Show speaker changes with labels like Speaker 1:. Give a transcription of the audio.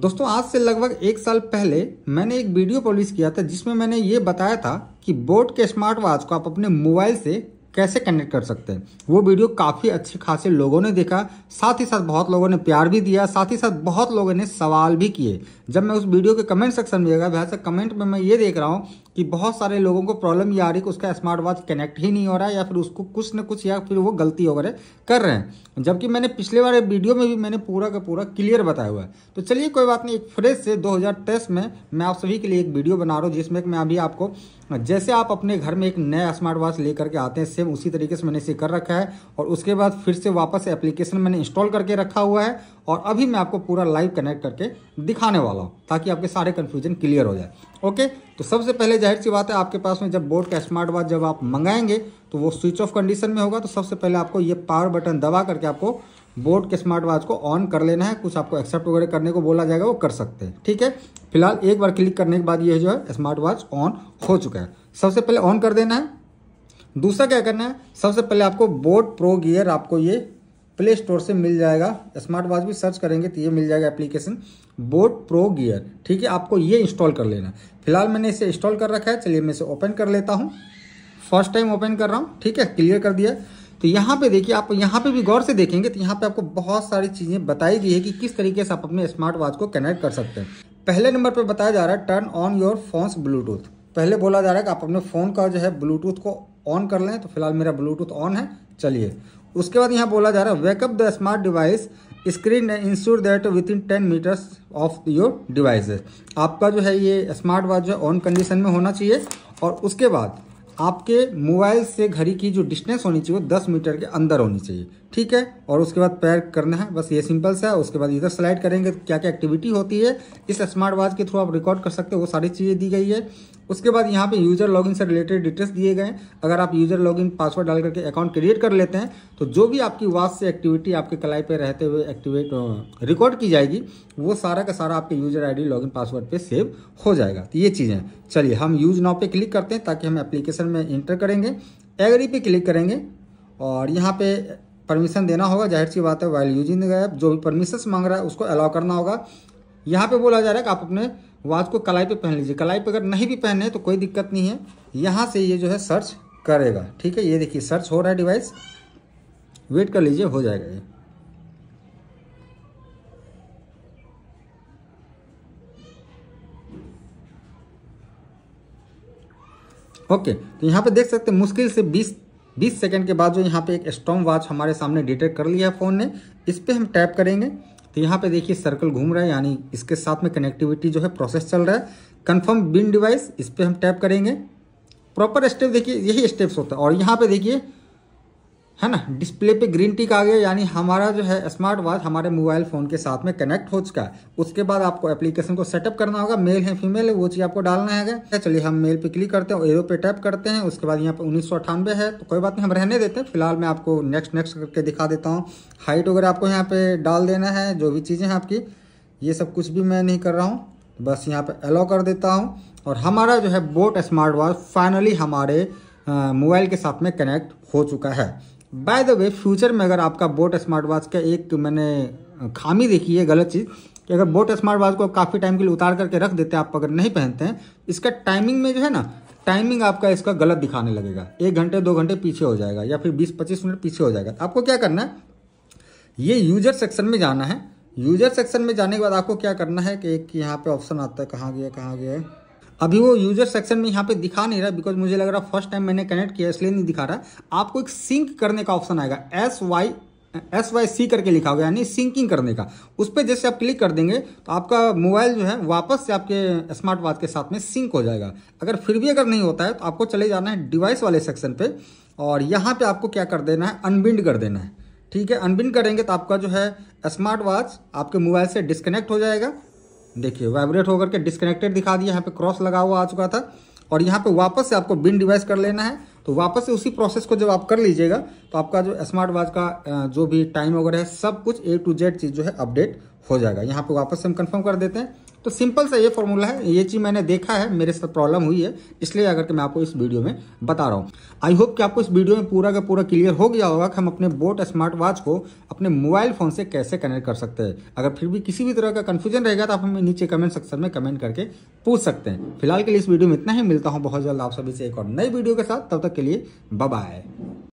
Speaker 1: दोस्तों आज से लगभग एक साल पहले मैंने एक वीडियो पब्लिश किया था जिसमें मैंने ये बताया था कि बोट के स्मार्ट वॉच को आप अपने मोबाइल से कैसे कनेक्ट कर सकते हैं वो वीडियो काफ़ी अच्छे खासे लोगों ने देखा साथ ही साथ बहुत लोगों ने प्यार भी दिया साथ ही साथ बहुत लोगों ने सवाल भी किए जब मैं उस वीडियो के कमेंट सेक्शन में देखा वैसे कमेंट में मैं ये देख रहा हूँ कि बहुत सारे लोगों को प्रॉब्लम ये आ रही कि उसका स्मार्ट वॉच कनेक्ट ही नहीं हो रहा है या फिर उसको कुछ ना कुछ या फिर वो गलती वगैरह कर रहे हैं जबकि मैंने पिछले बारे वीडियो में भी मैंने पूरा का पूरा क्लियर बताया हुआ है तो चलिए कोई बात नहीं एक फ्रेश से दो में मैं आप सभी के लिए एक वीडियो बना रहा हूँ जिसमें मैं अभी आपको जैसे आप अपने घर में एक नया स्मार्ट वॉच लेकर के आते हैं सेम उसी तरीके से मैंने इसे कर रखा है और उसके बाद फिर से वापस से एप्लीकेशन मैंने इंस्टॉल करके रखा हुआ है और अभी मैं आपको पूरा लाइव कनेक्ट करके दिखाने वाला हूँ ताकि आपके सारे कन्फ्यूजन क्लियर हो जाए ओके तो सबसे पहले जाहिर सी बात है आपके पास में जब बोर्ड का स्मार्ट वॉच जब आप मंगाएंगे तो वो स्विच ऑफ कंडीशन में होगा तो सबसे पहले आपको ये पावर बटन दबा करके आपको बोर्ड के स्मार्ट वॉच को ऑन कर लेना है कुछ आपको एक्सेप्ट वगैरह करने को बोला जाएगा वो कर सकते हैं ठीक है फिलहाल एक बार क्लिक करने के बाद ये जो है स्मार्ट वॉच ऑन हो चुका है सबसे पहले ऑन कर देना है दूसरा क्या करना है सबसे पहले आपको बोट प्रो गियर आपको ये प्ले स्टोर से मिल जाएगा स्मार्ट वॉच भी सर्च करेंगे तो ये मिल जाएगा एप्लीकेशन बोट प्रो गियर ठीक है आपको ये इंस्टॉल कर लेना फिलहाल मैंने इसे इंस्टॉल कर रखा है चलिए मैं इसे ओपन कर लेता हूँ फर्स्ट टाइम ओपन कर रहा हूँ ठीक है क्लियर कर दिया तो यहाँ पे देखिए आप यहाँ पे भी गौर से देखेंगे तो यहाँ पे आपको बहुत सारी चीज़ें बताई गई है कि किस तरीके से आप अपने स्मार्ट वॉच को कनेक्ट कर सकते हैं पहले नंबर पर बताया जा रहा है turn on your phones Bluetooth पहले बोला जा रहा है कि आप अपने फ़ोन का जो है ब्लूटूथ को ऑन कर लें तो फिलहाल मेरा ब्लूटूथ ऑन है चलिए उसके बाद यहाँ बोला जा रहा है wake up the smart device screen ensure that within ten metres of your device आपका जो है ये स्मार्ट वॉच जो है ऑन कंडीशन में होना चाहिए और उसके बाद आपके मोबाइल से घड़ी की जो डिस्टेंस होनी चाहिए वो दस मीटर के अंदर होनी चाहिए ठीक है और उसके बाद पैर करना है बस ये सिंपल सा है उसके बाद इधर स्लाइड करेंगे तो क्या क्या एक्टिविटी होती है इस स्मार्ट वॉच के थ्रू आप रिकॉर्ड कर सकते हो वो सारी चीज़ें दी गई है उसके बाद यहाँ पे यूजर लॉगिन से रिलेटेड डिटेल्स दिए गए अगर आप यूजर लॉगिन पासवर्ड डाल करके अकाउंट क्रिएट कर लेते हैं तो जो भी आपकी वॉच से एक्टिविटी आपके कलाई पे रहते हुए एक्टिवेट रिकॉर्ड की जाएगी वो सारा का सारा आपके यूजर आईडी लॉगिन पासवर्ड पे सेव हो जाएगा तो ये चीज़ें चलिए हम यूज नाव पे क्लिक करते हैं ताकि हम एप्लीकेशन में इंटर करेंगे एग्री पे क्लिक करेंगे और यहाँ पे परमिशन देना होगा जाहिर सी बात है वाइल यूजिंग द ऐप जो भी परमिशन मांग रहा है उसको अलाउ करना होगा यहाँ पे बोला जा रहा है कि आप अपने वॉच को कलाई पे पहन लीजिए कलाई पे अगर नहीं भी पहने तो कोई दिक्कत नहीं है यहाँ से ये जो है सर्च करेगा ठीक है ये देखिए सर्च हो रहा है डिवाइस वेट कर लीजिए हो जाएगा ये ओके तो यहाँ पे देख सकते हैं मुश्किल से बीस बीस सेकेंड के बाद जो यहाँ पे एक स्टॉम वॉच हमारे सामने डिटेक्ट कर लिया है फ़ोन ने इस पर हम टैप करेंगे तो यहाँ पे देखिए सर्कल घूम रहा है यानी इसके साथ में कनेक्टिविटी जो है प्रोसेस चल रहा है कन्फर्म बिन डिवाइस इस पर हम टैप करेंगे प्रॉपर स्टेप देखिए यही स्टेप्स होता है और यहाँ पे देखिए है ना डिस्प्ले पे ग्रीन टिक आ गया यानी हमारा जो है स्मार्ट वॉच हमारे मोबाइल फ़ोन के साथ में कनेक्ट हो चुका है उसके बाद आपको एप्लीकेशन को सेटअप करना होगा मेल है फीमेल है वो चीज़ आपको डालना है अच्छा, चलिए हम मेल पे क्लिक करते हैं एरो पे टैप करते हैं उसके बाद यहाँ पे उन्नीस है तो कोई बात नहीं हम रहने देते हैं फिलहाल मैं आपको नेक्स्ट नेक्स्ट करके दिखा देता हूँ हाइट वगैरह आपको यहाँ पर डाल देना है जो भी चीज़ें हैं आपकी ये सब कुछ भी मैं नहीं कर रहा हूँ बस यहाँ पर अलाउ कर देता हूँ और हमारा जो है बोट स्मार्ट वॉच फाइनली हमारे मोबाइल के साथ में कनेक्ट हो चुका है बाय द वे फ्यूचर में अगर आपका बोट स्मार्ट वॉच का एक तो मैंने खामी देखी है गलत चीज़ कि अगर बोट स्मार्ट वॉच को काफ़ी टाइम के लिए उतार करके रख देते हैं आप अगर नहीं पहनते हैं इसका टाइमिंग में जो है ना टाइमिंग आपका इसका गलत दिखाने लगेगा एक घंटे दो घंटे पीछे हो जाएगा या फिर बीस पच्चीस मिनट पीछे हो जाएगा आपको क्या करना है ये यूजर सेक्शन में जाना है यूजर सेक्शन में जाने के बाद आपको क्या करना है कि एक यहाँ पे ऑप्शन आता है कहाँ गया कहाँ गया है अभी वो यूजर सेक्शन में यहाँ पे दिखा नहीं रहा बिकॉज मुझे लग रहा फर्स्ट टाइम मैंने कनेक्ट किया इसलिए नहीं दिखा रहा आपको एक सिंक करने का ऑप्शन आएगा S Y S Y C करके लिखा होगा यानी सिंकिंग करने का उस पर जैसे आप क्लिक कर देंगे तो आपका मोबाइल जो है वापस से आपके स्मार्ट वॉच के साथ में सिंक हो जाएगा अगर फिर भी अगर नहीं होता है तो आपको चले जाना है डिवाइस वाले सेक्शन पे और यहाँ पे आपको क्या कर देना है अनबिंड कर देना है ठीक है अनबिंड करेंगे तो आपका जो है स्मार्ट वॉच आपके मोबाइल से डिस्कनेक्ट हो जाएगा देखिए वाइब्रेट होकर के डिस्कनेक्टेड दिखा दिया यहाँ पे क्रॉस लगा हुआ आ चुका था और यहाँ पे वापस से आपको बिन डिवाइस कर लेना है तो वापस से उसी प्रोसेस को जब आप कर लीजिएगा तो आपका जो स्मार्ट वॉच का जो भी टाइम वगैरह है सब कुछ ए टू जेड चीज़ जो है अपडेट हो जाएगा यहाँ पे वापस से हम कंफर्म कर देते हैं तो सिंपल सा ये फॉर्मूला है ये चीज़ मैंने देखा है मेरे साथ प्रॉब्लम हुई है इसलिए अगर कि मैं आपको इस वीडियो में बता रहा हूँ आई होप कि आपको इस वीडियो में पूरा का पूरा क्लियर हो गया होगा कि हम अपने बोट स्मार्ट वॉच को अपने मोबाइल फ़ोन से कैसे कनेक्ट कर सकते हैं अगर फिर भी किसी भी तरह का कन्फ्यूजन रहेगा तो आप हमें नीचे कमेंट सेक्शन में कमेंट करके पूछ सकते हैं फिलहाल के लिए इस वीडियो में इतना ही मिलता हूँ बहुत जल्द आप सभी से एक और नई वीडियो के साथ तब तक के लिए बाय